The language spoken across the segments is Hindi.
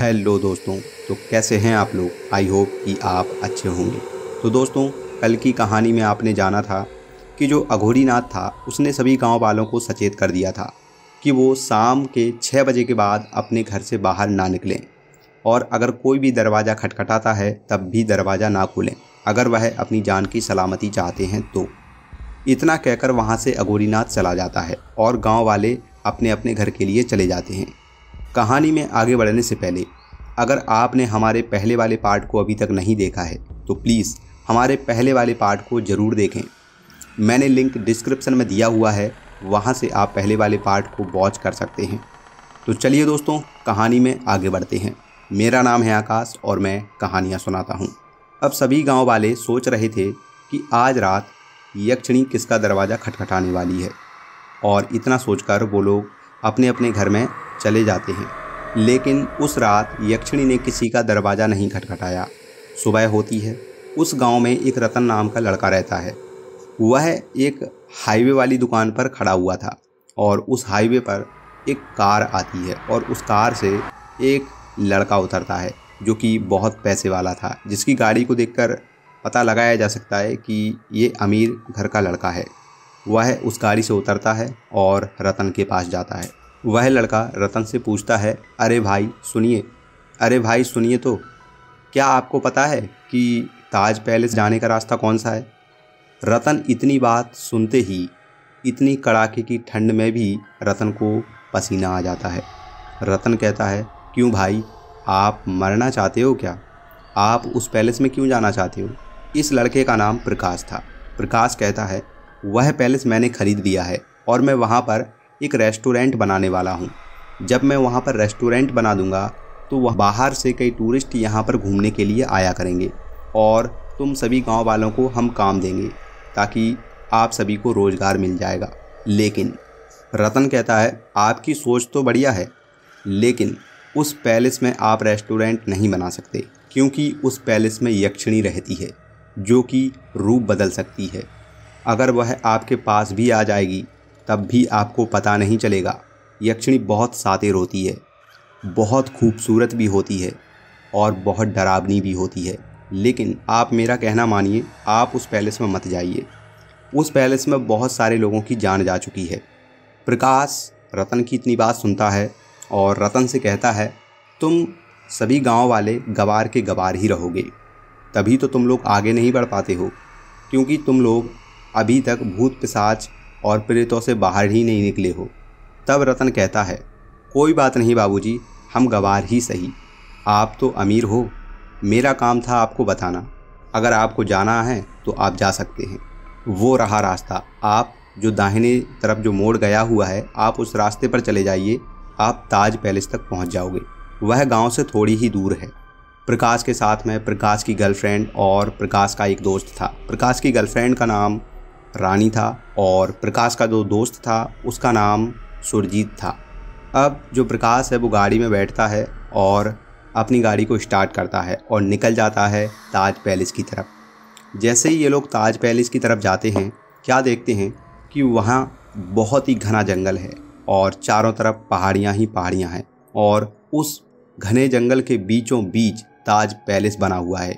हेलो दोस्तों तो कैसे हैं आप लोग आई होप कि आप अच्छे होंगे तो दोस्तों कल की कहानी में आपने जाना था कि जो अघोरी नाथ था उसने सभी गांव वालों को सचेत कर दिया था कि वो शाम के छः बजे के बाद अपने घर से बाहर ना निकलें और अगर कोई भी दरवाज़ा खटखटाता है तब भी दरवाज़ा ना खोलें अगर वह अपनी जान की सलामती चाहते हैं तो इतना कहकर वहाँ से अघोरी चला जाता है और गाँव वाले अपने अपने घर के लिए चले जाते हैं कहानी में आगे बढ़ने से पहले अगर आपने हमारे पहले वाले पार्ट को अभी तक नहीं देखा है तो प्लीज़ हमारे पहले वाले पार्ट को ज़रूर देखें मैंने लिंक डिस्क्रिप्सन में दिया हुआ है वहाँ से आप पहले वाले पार्ट को वॉच कर सकते हैं तो चलिए दोस्तों कहानी में आगे बढ़ते हैं मेरा नाम है आकाश और मैं कहानियाँ सुनाता हूँ अब सभी गांव वाले सोच रहे थे कि आज रात यक्षिणी किसका दरवाज़ा खटखटाने वाली है और इतना सोचकर वो लोग अपने अपने घर में चले जाते हैं लेकिन उस रात यक्षिणी ने किसी का दरवाज़ा नहीं खटखटाया सुबह होती है उस गांव में एक रतन नाम का लड़का रहता है वह एक हाईवे वाली दुकान पर खड़ा हुआ था और उस हाईवे पर एक कार आती है और उस कार से एक लड़का उतरता है जो कि बहुत पैसे वाला था जिसकी गाड़ी को देखकर पता लगाया जा सकता है कि ये अमीर घर का लड़का है वह उस गाड़ी से उतरता है और रतन के पास जाता है वह लड़का रतन से पूछता है अरे भाई सुनिए अरे भाई सुनिए तो क्या आपको पता है कि ताज पैलेस जाने का रास्ता कौन सा है रतन इतनी बात सुनते ही इतनी कड़ाके की ठंड में भी रतन को पसीना आ जाता है रतन कहता है क्यों भाई आप मरना चाहते हो क्या आप उस पैलेस में क्यों जाना चाहते हो इस लड़के का नाम प्रकाश था प्रकाश कहता है वह पैलेस मैंने खरीद लिया है और मैं वहाँ पर एक रेस्टोरेंट बनाने वाला हूँ जब मैं वहाँ पर रेस्टोरेंट बना दूँगा तो वह बाहर से कई टूरिस्ट यहाँ पर घूमने के लिए आया करेंगे और तुम सभी गांव वालों को हम काम देंगे ताकि आप सभी को रोज़गार मिल जाएगा लेकिन रतन कहता है आपकी सोच तो बढ़िया है लेकिन उस पैलेस में आप रेस्टोरेंट नहीं बना सकते क्योंकि उस पैलेस में यक्षिणी रहती है जो कि रूप बदल सकती है अगर वह आपके पास भी आ जाएगी तब भी आपको पता नहीं चलेगा यक्षिणी बहुत साते होती है बहुत खूबसूरत भी होती है और बहुत डरावनी भी होती है लेकिन आप मेरा कहना मानिए आप उस पैलेस में मत जाइए उस पैलेस में बहुत सारे लोगों की जान जा चुकी है प्रकाश रतन की इतनी बात सुनता है और रतन से कहता है तुम सभी गांव वाले गवार के गवार ही रहोगे तभी तो तुम लोग आगे नहीं बढ़ पाते हो क्योंकि तुम लोग अभी तक भूत पिसाच और प्रेतों से बाहर ही नहीं निकले हो तब रतन कहता है कोई बात नहीं बाबूजी, हम गवार ही सही आप तो अमीर हो मेरा काम था आपको बताना अगर आपको जाना है तो आप जा सकते हैं वो रहा रास्ता आप जो दाहिने तरफ जो मोड़ गया हुआ है आप उस रास्ते पर चले जाइए आप ताज पैलेस तक पहुंच जाओगे वह गांव से थोड़ी ही दूर है प्रकाश के साथ में प्रकाश की गर्लफ्रेंड और प्रकाश का एक दोस्त था प्रकाश की गर्लफ्रेंड का नाम रानी था और प्रकाश का जो दोस्त था उसका नाम सुरजीत था अब जो प्रकाश है वो गाड़ी में बैठता है और अपनी गाड़ी को स्टार्ट करता है और निकल जाता है ताज पैलेस की तरफ जैसे ही ये लोग ताज पैलेस की तरफ जाते हैं क्या देखते हैं कि वहाँ बहुत ही घना जंगल है और चारों तरफ पहाड़ियाँ ही पहाड़ियाँ हैं और उस घने जंगल के बीचों बीच ताज पैलेस बना हुआ है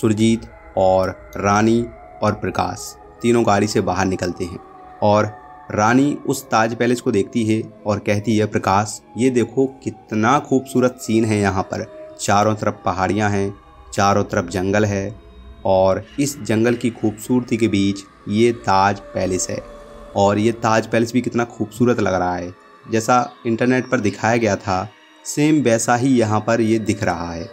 सुरजीत और रानी और प्रकाश तीनों गाड़ी से बाहर निकलते हैं और रानी उस ताज पैलेस को देखती है और कहती है प्रकाश ये देखो कितना खूबसूरत सीन है यहाँ पर चारों तरफ पहाड़ियाँ हैं चारों तरफ जंगल है और इस जंगल की खूबसूरती के बीच ये ताज पैलेस है और ये ताज पैलेस भी कितना खूबसूरत लग रहा है जैसा इंटरनेट पर दिखाया गया था सेम वैसा ही यहाँ पर ये दिख रहा है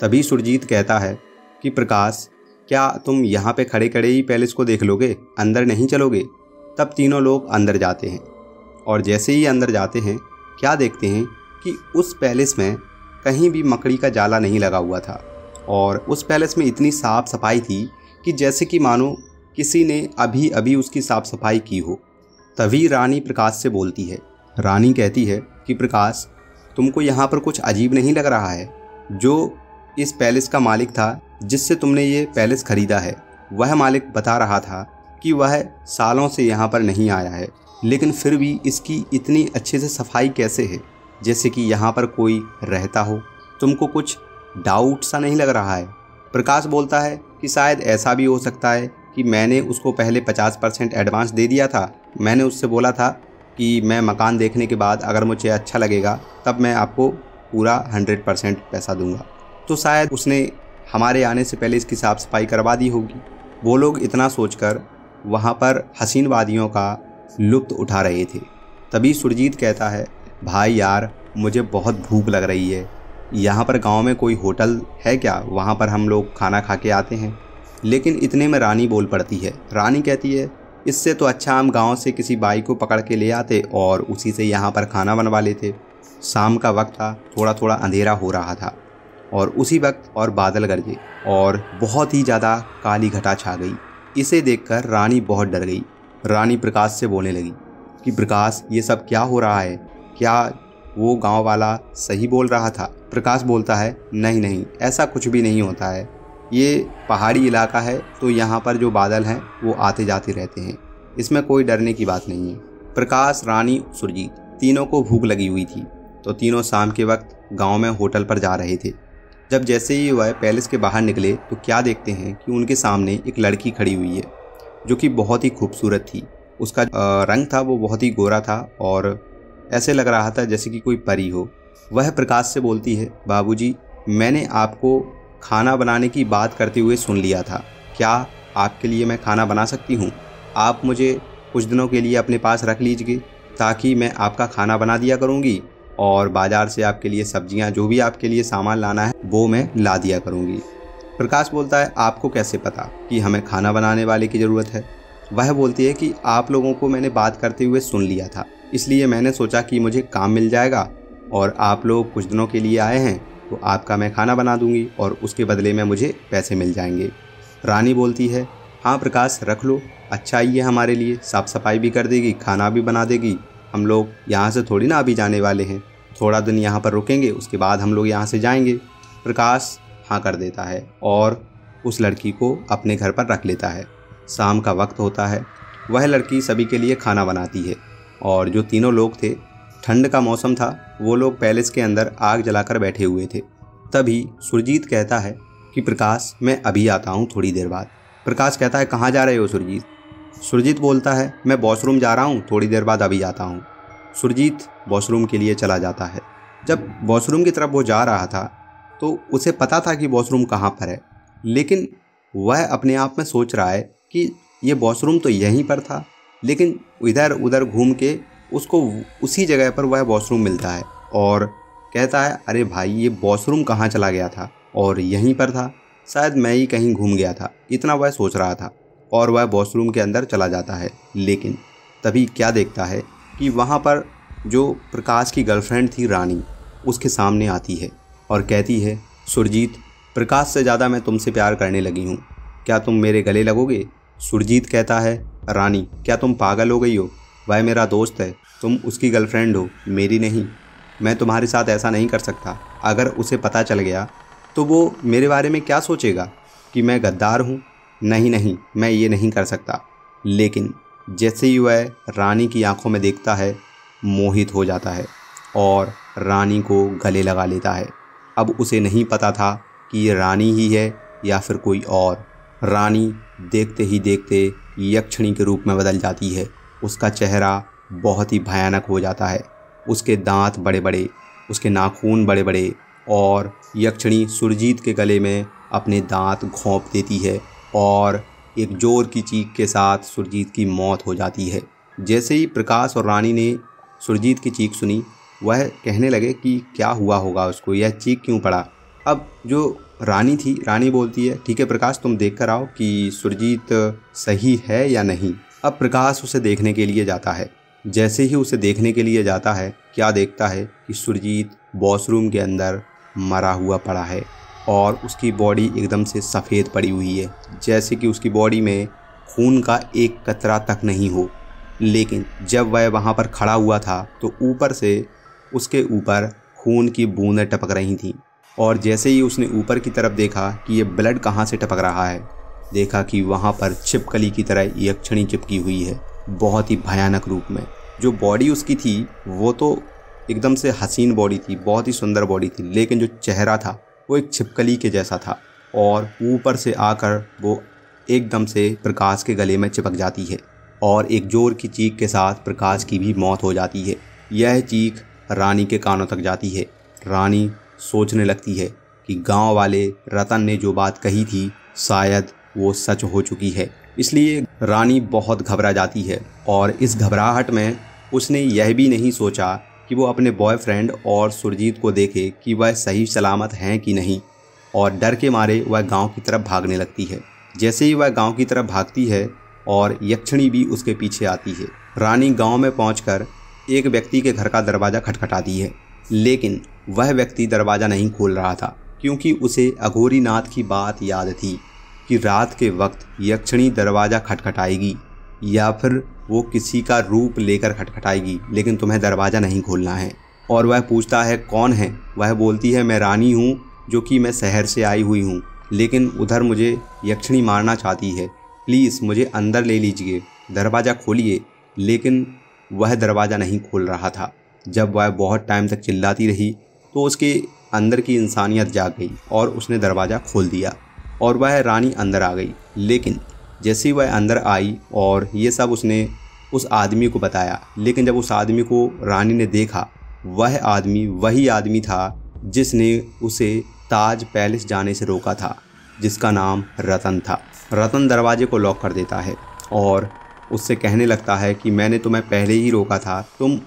तभी सुरजीत कहता है कि प्रकाश क्या तुम यहाँ पे खड़े खड़े ही पैलेस को देख लोगे अंदर नहीं चलोगे तब तीनों लोग अंदर जाते हैं और जैसे ही अंदर जाते हैं क्या देखते हैं कि उस पैलेस में कहीं भी मकड़ी का जाला नहीं लगा हुआ था और उस पैलेस में इतनी साफ सफाई थी कि जैसे कि मानो किसी ने अभी अभी उसकी साफ सफाई की हो तभी रानी प्रकाश से बोलती है रानी कहती है कि प्रकाश तुमको यहाँ पर कुछ अजीब नहीं लग रहा है जो इस पैलेस का मालिक था जिससे तुमने ये पैलेस खरीदा है वह मालिक बता रहा था कि वह सालों से यहाँ पर नहीं आया है लेकिन फिर भी इसकी इतनी अच्छे से सफाई कैसे है जैसे कि यहाँ पर कोई रहता हो तुमको कुछ डाउट सा नहीं लग रहा है प्रकाश बोलता है कि शायद ऐसा भी हो सकता है कि मैंने उसको पहले 50 परसेंट एडवांस दे दिया था मैंने उससे बोला था कि मैं मकान देखने के बाद अगर मुझे अच्छा लगेगा तब मैं आपको पूरा 100 परसेंट पैसा दूंगा तो शायद उसने हमारे आने से पहले इसकी साफ़ सफाई करवा दी होगी वो लोग इतना सोचकर वहाँ पर हसीन वादियों का लुप्त उठा रहे थे तभी सुरजीत कहता है भाई यार मुझे बहुत भूख लग रही है यहाँ पर गांव में कोई होटल है क्या वहाँ पर हम लोग खाना खा के आते हैं लेकिन इतने में रानी बोल पड़ती है रानी कहती है इससे तो अच्छा हम गांव से किसी बाई को पकड़ के ले आते और उसी से यहाँ पर खाना बनवा लेते शाम का वक्त था थोड़ा थोड़ा अंधेरा हो रहा था और उसी वक्त और बादल गरजे और बहुत ही ज़्यादा काली घटा छा गई इसे देखकर रानी बहुत डर गई रानी प्रकाश से बोलने लगी कि प्रकाश ये सब क्या हो रहा है क्या वो गांव वाला सही बोल रहा था प्रकाश बोलता है नहीं नहीं ऐसा कुछ भी नहीं होता है ये पहाड़ी इलाका है तो यहाँ पर जो बादल हैं वो आते जाते रहते हैं इसमें कोई डरने की बात नहीं है प्रकाश रानी सुरजीत तीनों को भूख लगी हुई थी तो तीनों शाम के वक्त गांव में होटल पर जा रहे थे जब जैसे ही वह पैलेस के बाहर निकले तो क्या देखते हैं कि उनके सामने एक लड़की खड़ी हुई है जो कि बहुत ही खूबसूरत थी उसका रंग था वो बहुत ही गोरा था और ऐसे लग रहा था जैसे कि कोई परी हो वह प्रकाश से बोलती है बाबूजी मैंने आपको खाना बनाने की बात करते हुए सुन लिया था क्या आपके लिए मैं खाना बना सकती हूँ आप मुझे कुछ दिनों के लिए अपने पास रख लीजिए ताकि मैं आपका खाना बना दिया करूँगी और बाज़ार से आपके लिए सब्जियां जो भी आपके लिए सामान लाना है वो मैं ला दिया करूँगी प्रकाश बोलता है आपको कैसे पता कि हमें खाना बनाने वाले की ज़रूरत है वह बोलती है कि आप लोगों को मैंने बात करते हुए सुन लिया था इसलिए मैंने सोचा कि मुझे काम मिल जाएगा और आप लोग कुछ दिनों के लिए आए हैं तो आपका मैं खाना बना दूंगी और उसके बदले में मुझे पैसे मिल जाएंगे रानी बोलती है हाँ प्रकाश रख लो अच्छा ही है हमारे लिए साफ़ सफाई भी कर देगी खाना भी बना देगी हम लोग यहाँ से थोड़ी ना अभी जाने वाले हैं थोड़ा दिन यहाँ पर रुकेंगे उसके बाद हम लोग यहाँ से जाएंगे प्रकाश हाँ कर देता है और उस लड़की को अपने घर पर रख लेता है शाम का वक्त होता है वह लड़की सभी के लिए खाना बनाती है और जो तीनों लोग थे ठंड का मौसम था वो लोग पैलेस के अंदर आग जलाकर बैठे हुए थे तभी सुरजीत कहता है कि प्रकाश मैं अभी आता हूँ थोड़ी देर बाद प्रकाश कहता है कहाँ जा रहे हो सुरजीत सुरजीत बोलता है मैं वॉशरूम जा रहा हूँ थोड़ी देर बाद अभी आता हूँ सुरजीत वॉशरूम के लिए चला जाता है जब वॉशरूम की तरफ वो जा रहा था तो उसे पता था कि वॉशरूम कहाँ पर है लेकिन वह अपने आप में सोच रहा है कि ये वॉशरूम तो यहीं पर था लेकिन इधर उधर घूम के उसको उसी जगह पर वह वॉशरूम मिलता है और कहता है अरे भाई ये वॉशरूम कहाँ चला गया था और यहीं पर था शायद मैं ही कहीं घूम गया था इतना वह सोच रहा था और वह वॉशरूम के अंदर चला जाता है लेकिन तभी क्या देखता है कि वहाँ पर जो प्रकाश की गर्लफ्रेंड थी रानी उसके सामने आती है और कहती है सुरजीत प्रकाश से ज़्यादा मैं तुमसे प्यार करने लगी हूँ क्या तुम मेरे गले लगोगे सुरजीत कहता है रानी क्या तुम पागल हो गई हो वह मेरा दोस्त है तुम उसकी गर्लफ्रेंड हो मेरी नहीं मैं तुम्हारे साथ ऐसा नहीं कर सकता अगर उसे पता चल गया तो वो मेरे बारे में क्या सोचेगा कि मैं गद्दार हूँ नहीं नहीं मैं ये नहीं कर सकता लेकिन जैसे ही वह रानी की आंखों में देखता है मोहित हो जाता है और रानी को गले लगा लेता है अब उसे नहीं पता था कि ये रानी ही है या फिर कोई और रानी देखते ही देखते यक्षिणी के रूप में बदल जाती है उसका चेहरा बहुत ही भयानक हो जाता है उसके दांत बड़े बड़े उसके नाखून बड़े बड़े और यक्षणी सुरजीत के गले में अपने दांत घोंप देती है और एक जोर की चीख के साथ सुरजीत की मौत हो जाती है जैसे ही प्रकाश और रानी ने सुरजीत की चीख सुनी वह कहने लगे कि क्या हुआ होगा उसको यह चीख क्यों पड़ा अब जो रानी थी रानी बोलती है ठीक है प्रकाश तुम देख कर आओ कि सुरजीत सही है या नहीं अब प्रकाश उसे देखने के लिए जाता है जैसे ही उसे देखने के लिए जाता है क्या देखता है कि सुरजीत वॉशरूम के अंदर मरा हुआ पड़ा है और उसकी बॉडी एकदम से सफ़ेद पड़ी हुई है जैसे कि उसकी बॉडी में खून का एक कतरा तक नहीं हो लेकिन जब वह वहाँ पर खड़ा हुआ था तो ऊपर से उसके ऊपर खून की बूंदें टपक रही थीं और जैसे ही उसने ऊपर की तरफ देखा कि यह ब्लड कहाँ से टपक रहा है देखा कि वहाँ पर छिपकली की तरह यक्षणी चिपकी हुई है बहुत ही भयानक रूप में जो बॉडी उसकी थी वो तो एकदम से हसीन बॉडी थी बहुत ही सुंदर बॉडी थी लेकिन जो चेहरा था वो एक छिपकली के जैसा था और ऊपर से आकर वो एकदम से प्रकाश के गले में चिपक जाती है और एक जोर की चीख के साथ प्रकाश की भी मौत हो जाती है यह चीख रानी के कानों तक जाती है रानी सोचने लगती है कि गांव वाले रतन ने जो बात कही थी शायद वो सच हो चुकी है इसलिए रानी बहुत घबरा जाती है और इस घबराहट में उसने यह भी नहीं सोचा कि वो अपने बॉयफ्रेंड और सुरजीत को देखे कि वह सही सलामत हैं कि नहीं और डर के मारे वह गांव की तरफ भागने लगती है जैसे ही वह गांव की तरफ भागती है और यक्षिणी भी उसके पीछे आती है रानी गांव में पहुँच एक व्यक्ति के घर का दरवाज़ा खटखटाती है लेकिन वह व्यक्ति दरवाज़ा नहीं खोल रहा था क्योंकि उसे अघोरी नाथ की बात याद थी कि रात के वक्त यक्षिणी दरवाज़ा खटखटाएगी या फिर वो किसी का रूप लेकर खटखटाएगी लेकिन तुम्हें दरवाज़ा नहीं खोलना है और वह पूछता है कौन है वह बोलती है मैं रानी हूँ जो कि मैं शहर से आई हुई हूँ लेकिन उधर मुझे यक्षिणी मारना चाहती है प्लीज़ मुझे अंदर ले लीजिए दरवाज़ा खोलिए लेकिन वह दरवाज़ा नहीं खोल रहा था जब वह बहुत टाइम तक चिल्लाती रही तो उसके अंदर की इंसानियत जाग गई और उसने दरवाज़ा खोल दिया और वह रानी अंदर आ गई लेकिन जैसे ही वह अंदर आई और ये सब उसने उस आदमी को बताया लेकिन जब उस आदमी को रानी ने देखा वह आदमी वही आदमी था जिसने उसे ताज पैलेस जाने से रोका था जिसका नाम रतन था रतन दरवाजे को लॉक कर देता है और उससे कहने लगता है कि मैंने तुम्हें पहले ही रोका था तुम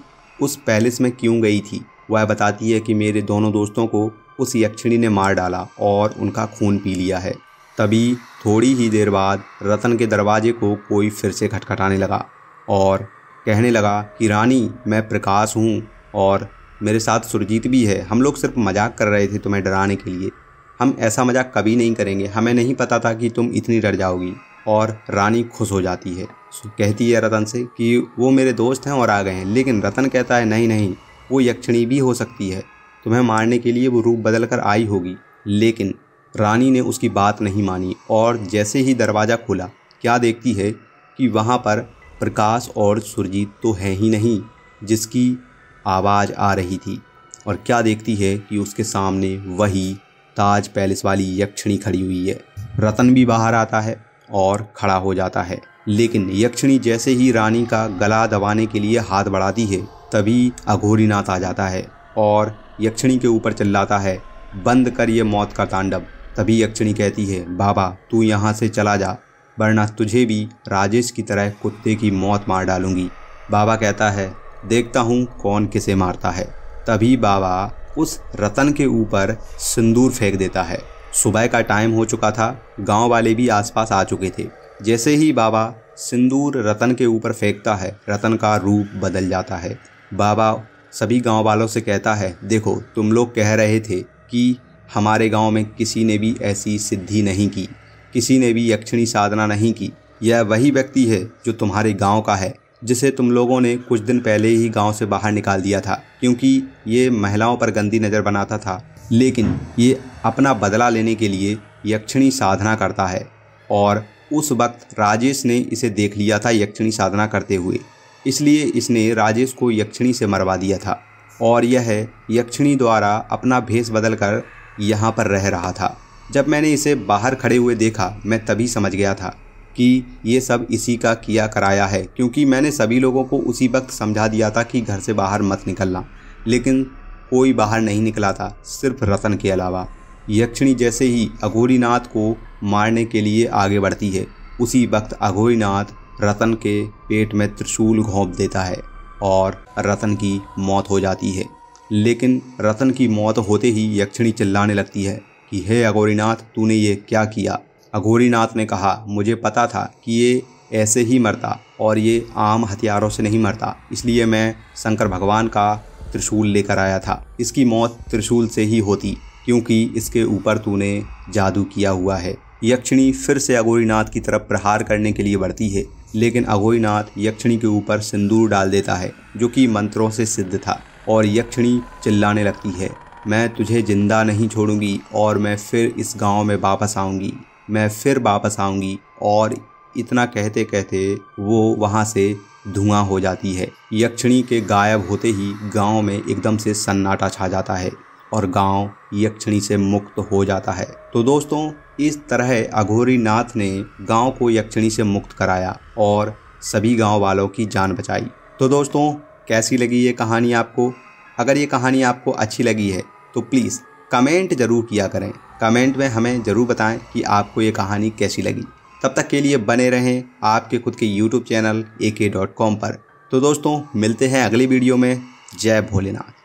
उस पैलेस में क्यों गई थी वह बताती है कि मेरे दोनों दोस्तों को उस यक्षिणी ने मार डाला और उनका खून पी लिया है तभी थोड़ी ही देर बाद रतन के दरवाजे को कोई फिर से खटखटाने लगा और कहने लगा कि रानी मैं प्रकाश हूँ और मेरे साथ सुरजीत भी है हम लोग सिर्फ मजाक कर रहे थे तुम्हें डराने के लिए हम ऐसा मजाक कभी नहीं करेंगे हमें नहीं पता था कि तुम इतनी डर जाओगी और रानी खुश हो जाती है कहती है रतन से कि वो मेरे दोस्त हैं और आ गए हैं लेकिन रतन कहता है नहीं नहीं वो यक्षिणी भी हो सकती है तुम्हें मारने के लिए वो रूप बदल कर आई होगी लेकिन रानी ने उसकी बात नहीं मानी और जैसे ही दरवाज़ा खोला क्या देखती है कि वहाँ पर प्रकाश और सुरजीत तो है ही नहीं जिसकी आवाज़ आ रही थी और क्या देखती है कि उसके सामने वही ताज पैलेस वाली यक्षिणी खड़ी हुई है रतन भी बाहर आता है और खड़ा हो जाता है लेकिन यक्षिणी जैसे ही रानी का गला दबाने के लिए हाथ बढ़ाती है तभी अघोरीनाथ आ जाता है और यक्षिणी के ऊपर चिल्लाता है बंद कर ये मौत का तांडव तभी यक्षिणी कहती है बाबा तू यहाँ से चला जा वरना तुझे भी राजेश की तरह कुत्ते की मौत मार डालूंगी बाबा कहता है देखता हूँ कौन किसे मारता है तभी बाबा उस रतन के ऊपर सिंदूर फेंक देता है सुबह का टाइम हो चुका था गांव वाले भी आसपास आ चुके थे जैसे ही बाबा सिंदूर रतन के ऊपर फेंकता है रतन का रूप बदल जाता है बाबा सभी गांव वालों से कहता है देखो तुम लोग कह रहे थे कि हमारे गांव में किसी ने भी ऐसी सिद्धि नहीं की किसी ने भी यक्षिणी साधना नहीं की यह वही व्यक्ति है जो तुम्हारे गांव का है जिसे तुम लोगों ने कुछ दिन पहले ही गांव से बाहर निकाल दिया था क्योंकि ये महिलाओं पर गंदी नज़र बनाता था लेकिन ये अपना बदला लेने के लिए यक्षिणी साधना करता है और उस वक्त राजेश ने इसे देख लिया था यक्षिणी साधना करते हुए इसलिए इसने राजेश को यक्षिणी से मरवा दिया था और यह यक्षिणी द्वारा अपना भेष बदल कर यहाँ पर रह रहा था जब मैंने इसे बाहर खड़े हुए देखा मैं तभी समझ गया था कि ये सब इसी का किया कराया है क्योंकि मैंने सभी लोगों को उसी वक्त समझा दिया था कि घर से बाहर मत निकलना लेकिन कोई बाहर नहीं निकला था सिर्फ रतन के अलावा यक्षिणी जैसे ही अघोरीनाथ को मारने के लिए आगे बढ़ती है उसी वक्त अघोरीनाथ रतन के पेट में त्रिशूल घोंप देता है और रतन की मौत हो जाती है लेकिन रतन की मौत होते ही यक्षिणी चिल्लाने लगती है कि हे अघोरीनाथ तूने ये क्या किया अघोरीनाथ ने कहा मुझे पता था कि ये ऐसे ही मरता और ये आम हथियारों से नहीं मरता इसलिए मैं शंकर भगवान का त्रिशूल लेकर आया था इसकी मौत त्रिशूल से ही होती क्योंकि इसके ऊपर तूने जादू किया हुआ है यक्षिणी फिर से अघोरीनाथ की तरफ प्रहार करने के लिए बढ़ती है लेकिन अघोरीनाथ यक्षिणी के ऊपर सिंदूर डाल देता है जो कि मंत्रों से सिद्ध था और यक्षिणी चिल्लाने लगती है मैं तुझे ज़िंदा नहीं छोड़ूंगी और मैं फिर इस गांव में वापस आऊँगी मैं फिर वापस आऊँगी और इतना कहते कहते वो वहाँ से धुआं हो जाती है यक्षिणी के गायब होते ही गांव में एकदम से सन्नाटा छा जाता है और गांव यक्षिणी से मुक्त हो जाता है तो दोस्तों इस तरह अघोरी नाथ ने गांव को यक्षिणी से मुक्त कराया और सभी गांव वालों की जान बचाई तो दोस्तों कैसी लगी ये कहानी आपको अगर ये कहानी आपको अच्छी लगी है तो प्लीज़ कमेंट ज़रूर किया करें कमेंट में हमें ज़रूर बताएं कि आपको ये कहानी कैसी लगी तब तक के लिए बने रहें आपके खुद के यूट्यूब चैनल ए पर तो दोस्तों मिलते हैं अगली वीडियो में जय भोलेनाथ